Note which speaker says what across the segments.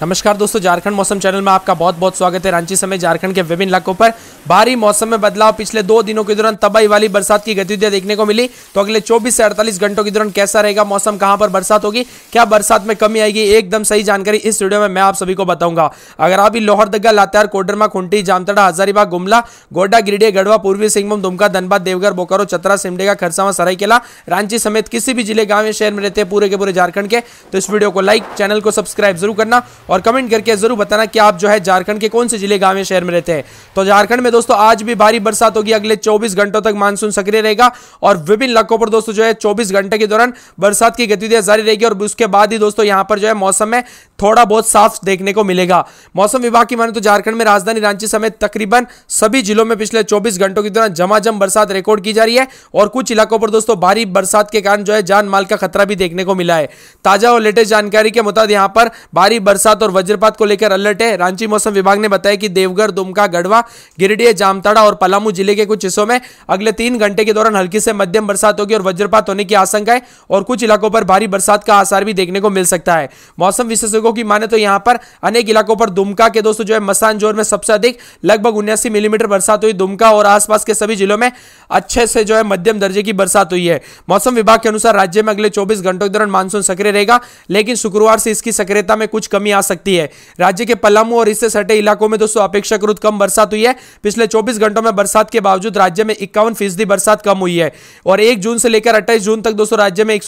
Speaker 1: नमस्कार दोस्तों झारखंड मौसम चैनल में आपका बहुत बहुत स्वागत है रांची समेत झारखंड के विभिन्न इलाकों पर भारी मौसम में बदलाव पिछले दो दिनों के दौरान तबाही वाली बरसात की गतिविधियां देखने को मिली तो अगले 24 से 48 घंटों के दौरान कैसा रहेगा मौसम कहां पर बरसात होगी क्या बरसात में कमी आएगी एकदम सही जानकारी इस वीडियो में मैं आप सभी को बताऊंगा अगर आप लोहरदगा लातेहार कोडरमा खुंटी जामतड़ा हजारीबाग गुमला गोड्डा गिरिडीह गढ़वा पूर्वी सिंहभूम दुमका धनबाद देवघर बोकारो चतरा सिमडेगा खरसावा सरायकेला रांची समेत किसी भी जिले गांव या शहर में रहते पूरे के पूरे झारखंड के तो इस वीडियो को लाइक चैनल को सब्सक्राइब जरूर करना और कमेंट करके ज़रूर बताना कि आप जो है झारखंड के कौन से जिले गाँव शहर में रहते हैं तो झारखंड में दोस्तों आज भी भारी बरसात होगी अगले चौबीस घंटों तक मानसून सक्रिय रहेगा और विभिन्न इलाकों पर दोस्तों जो है चौबीस घंटे के दौरान बरसात की गतिविधियां जारी रहेगी और उसके बाद ही दोस्तों यहाँ पर जो है मौसम में थोड़ा बहुत साफ देखने को मिलेगा मौसम विभाग की माने तो झारखंड में राजधानी रांची समेत तकरीबन सभी जिलों में पिछले 24 घंटों के दौरान जमाजम बरसात रिकॉर्ड की जा रही है और कुछ इलाकों पर दोस्तों भारी बरसात के कारण जो है जान माल का खतरा भी देखने को मिला है ताजा और लेटेस्ट जानकारी के मुताबिक यहाँ पर भारी बरसात और वज्रपात को लेकर अलर्ट है रांची मौसम विभाग ने बताया कि देवघर दुमका गढ़वा गिरिडीह जामताड़ा और पलामू जिले के कुछ हिस्सों में अगले तीन घंटे के दौरान हल्की से मध्यम बरसात होगी और वज्रपात होने की आशंका है और कुछ इलाकों पर भारी बरसात का आसार भी देखने को मिल सकता है मौसम विशेषज्ञ विशेषज्ञों की माने तो यहां पर अनेक इलाकों पर दुमका के दोस्तों जो है मसान जोर में सबसे अधिक लगभग उन्यासी मिलीमीटर बरसात हुई दुमका और आसपास के सभी जिलों में अच्छे से जो है मध्यम दर्जे की बरसात हुई है मौसम विभाग के अनुसार राज्य में अगले चौबीस घंटों के दौरान मानसून सक्रिय रहेगा लेकिन शुक्रवार से इसकी सक्रियता में कुछ कमी आ सकती है राज्य के पलामू और इससे सटे इलाकों में दोस्तों अपेक्षाकृत कम बरसात हुई है पिछले चौबीस घंटों में बरसात के बावजूद राज्य में इक्यावन फीसदी बरसात कम हुई है और एक जून से लेकर अट्ठाईस जून तक दोस्तों राज्य में एक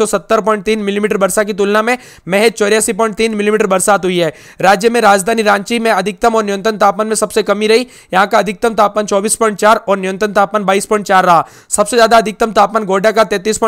Speaker 1: मिलीमीटर बरसा की तुलना में महज चौरासी मिलीमीटर बरसात हुई है राज्य में राजधानी रांची में अधिकतम और न्यूनतम तापमान में सबसे कमी रही यहाँ का अधिकतम तापमान चौबीस और न्यूनतम तापमान बाईस रहा सबसे ज्यादा अधिकतम तापमान गोड्डा का तैतीस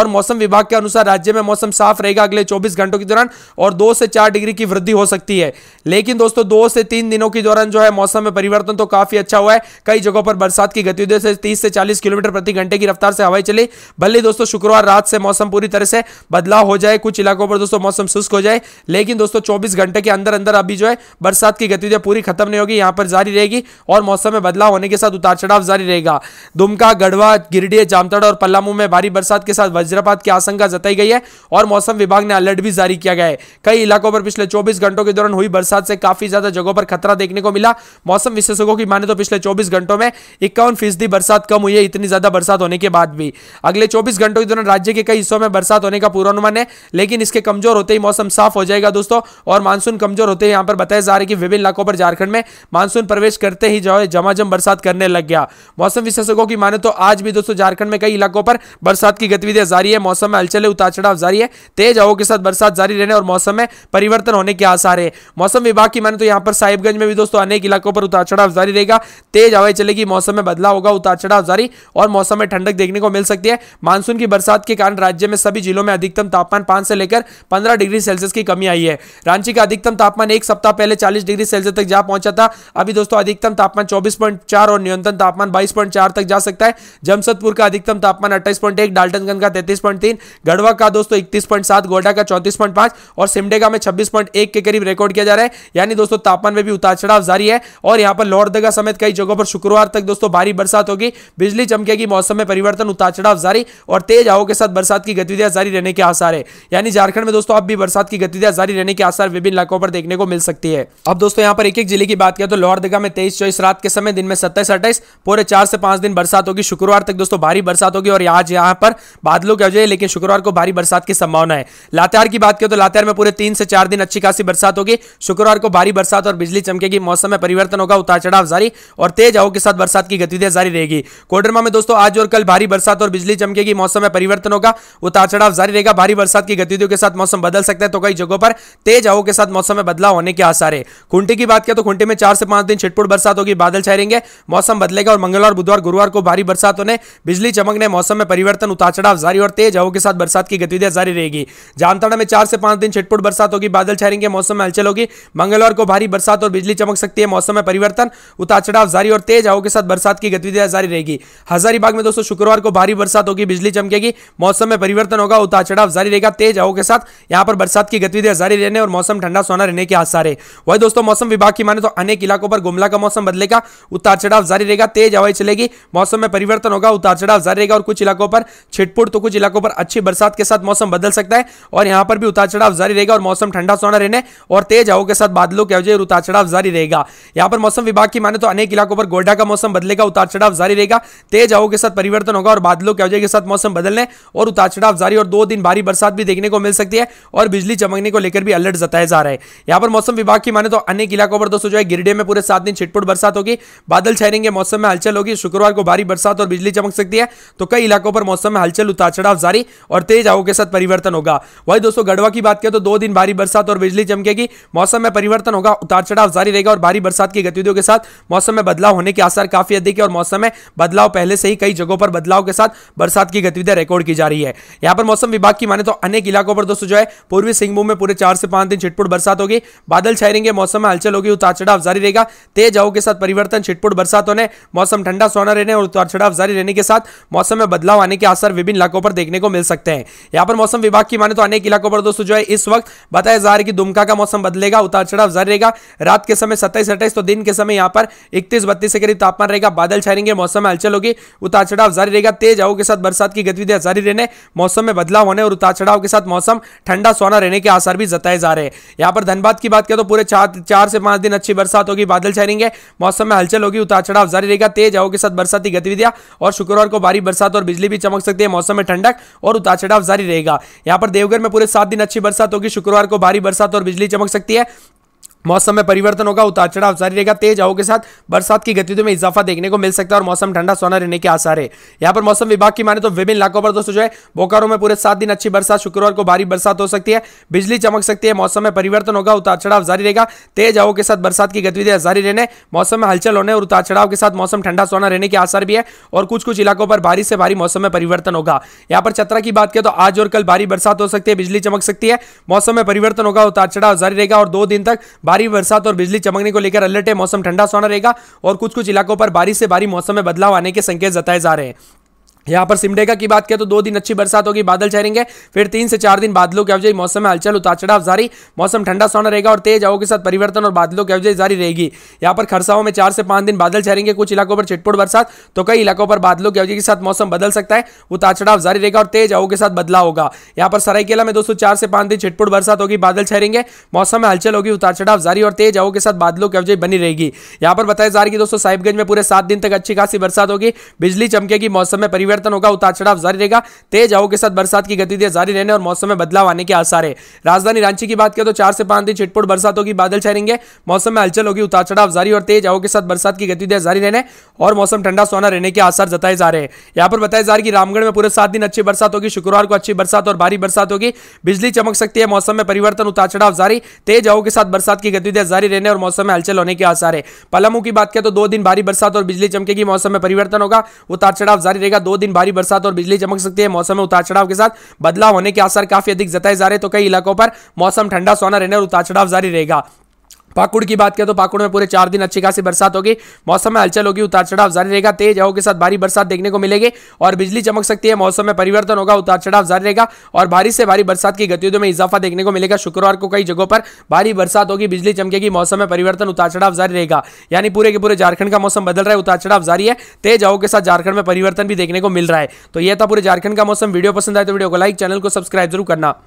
Speaker 1: और मौसम विभाग के अनुसार राज्य में मौसम साफ रहेगा अगले चौबीस घंटों के दौरान और दो से चार डिग्री की वृद्धि हो सकती है लेकिन दोस्तों दो से तीन दिनों के दौरान जो है मौसम में परिवर्तन तो काफी अच्छा हुआ है कई जगहों पर बरसात की गतिविधियों से 30 से 40 किलोमीटर प्रति घंटे की रफ्तार से हवाएं चली भले दोस्तों शुक्रवार रात से मौसम पूरी तरह से बदलाव हो जाए कुछ इलाकों पर दोस्तों मौसम शुष्क हो जाए लेकिन दोस्तों दोस्तों चौबीस घंटे के अंदर अंदर अभी जो है बरसात की गतिविधियां पूरी खत्म नहीं होगी यहां पर जारी रहेगी और मौसम में बदलाव होने के साथ उतार चढ़ाव जारी रहेगा दुमका गढ़वा गिरडीह जामताड़ा और पलामू में भारी बरसात के साथ वज्रपात की आशंका जताई गई है और मौसम विभाग ने अलर्ट भी जारी किया गया है कई इलाकों पर पिछले चौबीस घंटों के दौरान हुई बरसात से काफी ज्यादा जगहों पर खतरा देखने को मिला मौसम विशेषज्ञों की माने तो पिछले चौबीस घंटों में इक्यावन फीसदी बरसात कम हुई है इतनी ज्यादा बरसात होने के बाद भी अगले चौबीस घंटों के दौरान राज्य के कई हिस्सों में बरसात होने का पूर्वानुमान है लेकिन इसके कमजोर होते ही मौसम साफ हो जाएगा दोस्तों दोस्तों और मानसून कमजोर होते यहां पर बताया जा रहा है कि विभिन्न इलाकों पर झारखंड में मानसून प्रवेश करते ही जो है जमाजम बरसात करने लग गया मौसम विशेषज्ञों की माने तो आज भी दोस्तों झारखंड में कई इलाकों पर बरसात की गतिविधियां जारी है मौसम में हलचले उतार चढ़ाव जारी है तेज हवाओं के साथ बरसात जारी रहने और मौसम में परिवर्तन होने के आसार है मौसम विभाग की माने तो यहाँ पर साहिबगंज में भी दोस्तों अनेक इलाकों पर उतार चढ़ाव जारी रहेगा तेज हवाएं चलेगी मौसम में बदलाव होगा उतार चढ़ाव जारी और मौसम में ठंडक देखने को मिल सकती है मानसून की बरसात के कारण राज्य में सभी जिलों में अधिकतम तापमान पांच से लेकर पंद्रह डिग्री सेल्सियस की कमी आई है रांची का अधिकतम तापमान एक सप्ताह पहले चालीस डिग्री सेल्सियस तक जा पहुंचा था अभी दोस्तों अधिकतम तापमान चौबीस और न्यूनतम तापमान बाईस तक जा सकता है जमशेदपुर का अधिकतम तापमान अट्ठाईस डाल्टनगंज का तैतीस गढ़वा का दोस्तों इकतीस गोडा का चौंतीस और सिमडेगा में छब्बीस के करीब रिकॉर्ड किया जा रहा है यानी दोस्तों तापमान में भी उतार चढ़ाव जारी है और यहाँ पर लोहरदगा समेत कई जगहों पर शुक्रवार तक दोस्तों भारी बरसात होगी बिजली चमकेगी मौसम में परिवर्तन उतार चढ़ाव जारी और तेज हवाओं के साथ बरसात की गतिविधियां जारी रहने के आसार है यानी झारखंड में दोस्तों अब भी बरसात की गतिविधियां जारी रहने के आसार विभिन्न इलाकों पर देखने को मिल सकती है अब दोस्तों यहाँ पर एक एक जिले की बात करें तो लोहरदगा में तेईस चौबीस रात के समय दिन में सत्ताईस अट्ठाईस पूरे चार से पांच दिन बरसात होगी शुक्रवार तक दोस्तों भारी बरसात होगी और आज यहाँ पर बादलों की वजह लेकिन शुक्रवार को भारी बरसात की संभावना है लातेहार की बात करें तो लातेहार में पूरे तीन से चार दिन अच्छी खासी बरसात होगी शुक्रवार को भारी बरसात और बिजली चमकेगी मौसम में परिवर्तन होगा उतार चढ़ाव जारी और तेज हवा के साथ बरसात की गतिविधियां जारी रहेगी कोडरमा में दोस्तों आज और कल भारी बरसात और बिजली चमकेगी मौसम में परिवर्तन होगा उतार चढ़ाव जारी रहेगा भारी बरसात की गतिविधियों के साथ मौसम बदल सकता है तो कई जगहों पर तेज हवा के साथ मौसम में बदलाव होने के आसार है खुंटी की बात करें तो खुंटी में चार से पांच दिन छिटपुट बरसात होगी बादल छाएंगे मौसम बदलेगा और मंगलवार बुधवार गुरुवार को भारी बरसात होने बिजली चमकने मौसम में परिवर्तन उतार चढ़ाव जारी और तेज हवा के साथ बरसात की गतिविधियां जारी रहेगी जामताड़ा में चार से पांच दिन छिटपुट बरसात होगी बादल छाएंगे मौसम में हलचल होगी मंगलवार को भारी बरसात और बिजली चमक सकती है मौसम में परिवर्तन उतार चढ़ाव जारी और तेज हवा के साथ बरसात की गतिविधियां जारी रहेगी हजारीबाग में दोस्तों शुक्रवार को भारी बरसात होगी बिजली चमकेगी मौसम में परिवर्तन होगा उतार चढ़ाव जारी रहेगा तेज हवा के साथ यहां पर बरसात की गतिविधियां जारी रहेगी रहने और मौसम ठंडा सोना रहने के आसार है वही दोस्तों मौसम विभाग की माने तो अनेक इलाकों पर गुमला का मौसम बदलेगा उतार चढ़ाव जारी रहेगा तेज हवाई चलेगी मौसम में परिवर्तन होगा उतार चढ़ाव जारी रहेगा और कुछ इलाकों पर छिटपुट तो कुछ इलाकों पर अच्छी बरसात के साथ मौसम बदल सकता है और यहाँ पर भी उतार चढ़ाव जारी रहेगा और मौसम ठंडा सोना रहने और तेज हवाओं के साथ बादलों के अवजय उतार चढ़ाव जारी रहेगा यहाँ पर मौसम विभाग की माने तो अनेक इलाकों पर गोड्डा का मौसम बदलेगा उतार चढ़ाव जारी रहेगा तेज हवाओं के साथ परिवर्तन होगा और बादलों के अवजय के साथ मौसम बदलने और उतार चढ़ाव जारी और दो दिन भारी बरसात भी देखने को मिल सकती है और बिजली चमकने को लेकर भी अलर्ट जताए जा रहे हैं यहां पर मौसम विभाग की माने तो अनेक इलाकों पर दोस्तों जो है गिरडे में पूरे सात दिन छिटपुट बरसात होगी बादल छहरेंगे मौसम में हलचल होगी शुक्रवार को भारी बरसात और बिजली चमक सकती है तो कई इलाकों पर मौसम में हलचल उतार चढ़ाव जारी और तेज हवा के साथ परिवर्तन होगा वही दोस्तों गढ़वा की बात करें तो दो दिन भारी बरसात और बिजली चमकेगी मौसम में परिवर्तन होगा उतार चढ़ाव जारी रहेगा और भारी बरसात की गतिविधियों के साथ मौसम में बदलाव होने के आसार काफी अधिक है और मौसम में बदलाव पहले से ही कई जगहों पर बदलाव के साथ बरसात की गतिविधियां रिकॉर्ड की जा रही है यहाँ पर मौसम विभाग की माने तो अनेक इलाकों पर दोस्तों जो है पूर्वी सिंहभूम में पूरे चार से पांच दिन छिटपुट बरसात होगी बादल छाए रहेंगे मौसम में हलचल होगी उतार चढ़ाव जारी रहेगा तेज हवा के साथ परिवर्तन छिटपुट बरसात होने मौसम ठंडा सोना रहने और उतार चढ़ाव जारी रहने के साथ मौसम में बदलाव आने के आसार विभिन्न इलाकों पर देखने को मिल सकते हैं यहाँ पर मौसम विभाग की माने तो अनेक इलाकों पर दोस्तों जो है इस वक्त बताया जा रहा है कि दुमका का मौसम बदलेगा उतार चढ़ाव जारी रहेगा रात के समय सत्ताईस अट्ठाईस तो दिन के समय यहाँ पर इकतीस बत्तीस के करीब तापमान रहेगा बादल छाएंगे मौसम में हलचल होगी उतार चढ़ाव जारी रहेगा तेज हवा के साथ बरसात की गतिविधियां जारी रहने मौसम में बदलाव होने और उतार चढ़ाव के साथ मौसम ठंडा सोना रहने के आसार भी जताए skies आ रहे हैं यहाँ पर धनबाद की बात करें तो पूरे चार चार से पाँच दिन अच्छी बरसात होगी बादल छाएंगे मौसम में हलचल होगी उतार चढ़ाव जारी रहेगा तेज हवा के साथ बरसाती गतिविधियां और शुक्रवार को भारी बरसात और बिजली भी चमक सकती है मौसम में ठंडक और उतार चढ़ाव जारी रहेगा यहाँ पर देवघर में पूरे सात दिन अच्छी बरसात होगी शुक्रवार को भारी बरसात और बिजली चमक सकती है मौसम में परिवर्तन होगा उतार चढ़ाव जारी रहेगा तेज हवाओं के साथ बरसात की गतिविधियों में इजाफा देखने को मिल सकता है और मौसम ठंडा सोना रहने के आसार है यहाँ पर मौसम विभाग की माने तो विभिन्न इलाकों पर दोस्तों जो है बोकारो में पूरे सात दिन अच्छी बरसात शुक्रवार को भारी बरसात हो सकती है बिजली चमक सकती है मौसम में परिवर्तन होगा उतार चढ़ाव जारी रहेगा तेज हवाओं के साथ बरसात की गतिविधियां जारी रहने मौसम में हलचल होने और उतार चढ़ाव के साथ मौसम ठंडा सोना रहने के आसार भी है और कुछ कुछ इलाकों पर भारी से भारी मौसम में परिवर्तन होगा यहाँ पर चतरा की बात करें तो आज और कल भारी बरसात हो सकती है बिजली चमक सकती है मौसम में परिवर्तन होगा उतार चढ़ाव जारी रहेगा और दो दिन तक भारी बरसात और बिजली चमकने को लेकर अलर्ट है मौसम ठंडा सोना रहेगा और कुछ कुछ इलाकों पर बारिश से भारी मौसम में बदलाव आने के संकेत जताए जा रहे हैं यहाँ पर सिमडेगा की बात करें तो दो दिन अच्छी बरसात होगी बादल छहरेंगे फिर तीन से चार दिन बादलों की अवजय मौसम में हलचल उतार चढ़ाव जारी मौसम ठंडा सोना रहेगा और तेज हवाओं के साथ परिवर्तन और बादलों की अवजय जारी रहेगी यहाँ पर खरसाओं में चार से पांच दिन बादल छहरेंगे कुछ इलाकों पर छिटपुट बरसात तो कई इलाकों पर बादलों की अवजय के साथ मौसम बदल सकता है उतार चढ़ाव जारी रहेगा और तेज हवाओं के साथ बदलाव होगा यहाँ पर सरायकेला में दोस्तों चार से पांच दिन छिटपुट बरसात होगी बादल छहरेंगे मौसम में हलचल होगी उतार चढ़ाव जारी और तेज हवाओं के साथ बादलों की अवजय बनी रहेगी यहाँ पर बताया जा रही है दोस्तों साहिबगंज में पूरे सात दिन तक अच्छी खासी बरसात होगी बिजली चमकेगी मौसम में परिवर्तन परिवर्तन होगा उतार चढ़ाव जारी रहेगा तेज हवा के साथ बरसात की गतिविधियां जारी रहने और मौसम में बदलाव आने के आसार है राजधानी रांची की बात करें तो चार से पांच दिन छिटपुट बरसात होगी बादल छाएंगे मौसम में हलचल होगी उतार चढ़ाव जारी और तेज हवा के साथ बरसात की गतिविधियां जारी रहने और मौसम ठंडा सोना रहने के आसार जताए जा रहे हैं यहाँ पर बताया जा रहा है कि रामगढ़ में पूरे सात दिन अच्छी बरसात होगी शुक्रवार को अच्छी बरसात और भारी बरसात होगी बिजली चमक सकती है मौसम में परिवर्तन उतार चढ़ाव जारी तेज हवा के साथ बरसात की गतिविधियां जारी रहने और मौसम में हलचल होने के आसार है पलामू की बात करें तो दो दिन भारी बरसात और बिजली चमकेगी मौसम में परिवर्तन होगा उतार चढ़ाव जारी रहेगा दो दिन दिन भारी बरसात और बिजली चमक सकती है मौसम में उतार चढ़ाव के साथ बदलाव होने के आसार काफी अधिक जताए जा रहे तो कई इलाकों पर मौसम ठंडा सोना रहने और उतार चढ़ाव जारी रहेगा पाकुड़ की बात करें तो पाकुड़ में पूरे चार दिन अच्छी खासी बरसात होगी मौसम में हलचल होगी उतार चढ़ाव जारी रहेगा तेज हवा के साथ भारी बरसात देखने को मिलेगी और बिजली चमक सकती है मौसम में परिवर्तन होगा उतार चढ़ाव जारी रहेगा और भारी से भारी बरसात की गतिविधियों में इजाफा देखने को मिलेगा शुक्रवार को कई जगहों पर भारी बरसात होगी बिजली चमकेगी मौसम में परिवर्तन उतार चढ़ाव जारी रहेगा यानी पूरे के पूरे झारखंड का मौसम बदल रहा है उतार चढ़ाव जारी है तेज हवा के साथ झारखंड में परिवर्तन भी देखने को मिल रहा है तो यह था पूरे झारखंड का मौसम वीडियो पसंद आए तो वीडियो को लाइक चैनल को सब्सक्राइब जरूर करना